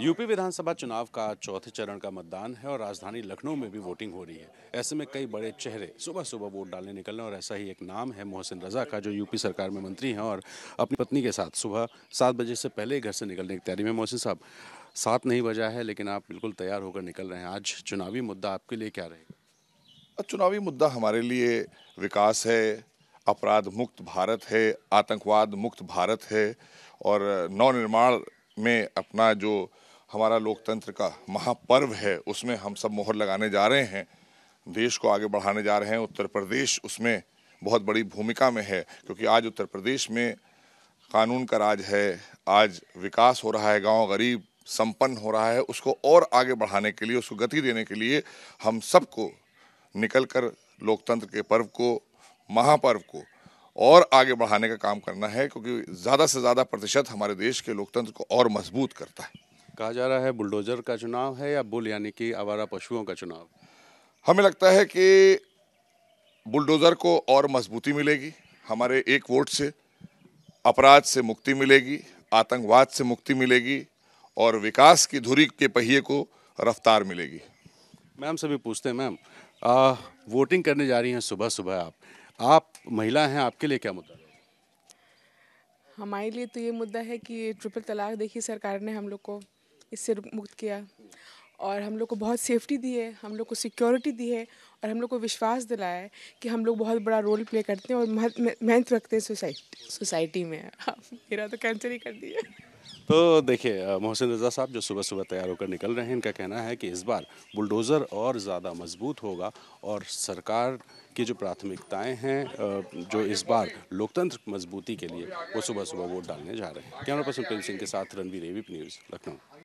UP विधानसभा चुनाव का चौथे चरण का मतदान है और राजधानी लखनऊ में भी वोटिंग हो रही है ऐसे में कई बड़े चेहरे सुबह सुबह वोट डालने निकल रहे हैं और ऐसा ही एक नाम है मोहसिन रजा का जो यूपी सरकार में मंत्री हैं और अपनी पत्नी के साथ सुबह सात बजे से पहले ही घर से निकलने की तैयारी में मोहसिन साहब सात नहीं बजा है लेकिन आप बिल्कुल तैयार होकर निकल रहे हैं आज चुनावी मुद्दा आपके लिए क्या रहेगा चुनावी मुद्दा हमारे लिए विकास है अपराध मुक्त भारत है आतंकवाद मुक्त भारत है और नवनिर्माण में अपना जो हमारा लोकतंत्र का महापर्व है उसमें हम सब मोहर लगाने जा रहे हैं देश को आगे बढ़ाने जा रहे हैं उत्तर प्रदेश उसमें बहुत बड़ी भूमिका में है क्योंकि आज उत्तर प्रदेश में कानून का राज है आज विकास हो रहा है गांव गरीब संपन्न हो रहा है उसको और आगे बढ़ाने के लिए उसको गति देने के लिए हम सबको निकल कर लोकतंत्र के पर्व को महापर्व को और आगे बढ़ाने का काम करना है क्योंकि ज़्यादा से ज़्यादा प्रतिशत हमारे देश के लोकतंत्र को और मजबूत करता है कहा जा रहा है बुलडोजर का चुनाव है या बुल यानी कि आवारा पशुओं का चुनाव हमें लगता है कि बुलडोजर को और मजबूती मिलेगी हमारे एक वोट से अपराध से मुक्ति मिलेगी आतंकवाद से मुक्ति मिलेगी और विकास की धुरी के पहिए को रफ्तार मिलेगी मैम सभी पूछते हैं मैम वोटिंग करने जा रही हैं सुबह सुबह आप आप महिला हैं आपके लिए क्या मुद्दा हमारे लिए तो ये मुद्दा है कि ट्रिपल तलाक देखिए सरकार ने हम लोग को इससे मुक्त किया और हम लोग को बहुत सेफ्टी दी है हम लोग को सिक्योरिटी दी है और हम लोग को विश्वास दिलाया है कि हम लोग बहुत बड़ा रोल प्ले करते हैं और मेहनत रखते हैं सोसाइटी सोसाइटी में मेरा तो कैंसिल ही कर दिया तो देखिए मोहसिन रजा साहब जो सुबह सुबह तैयार होकर निकल रहे हैं इनका कहना है कि इस बार बुलडोज़र और ज़्यादा मजबूत होगा और सरकार की जो प्राथमिकताएं हैं जो इस बार लोकतंत्र मजबूती के लिए वो सुबह सुबह वोट डालने जा रहे हैं कैमरा पर्सन प्रेम सिंह के साथ रणवीर एवीप न्यूज़ लखनऊ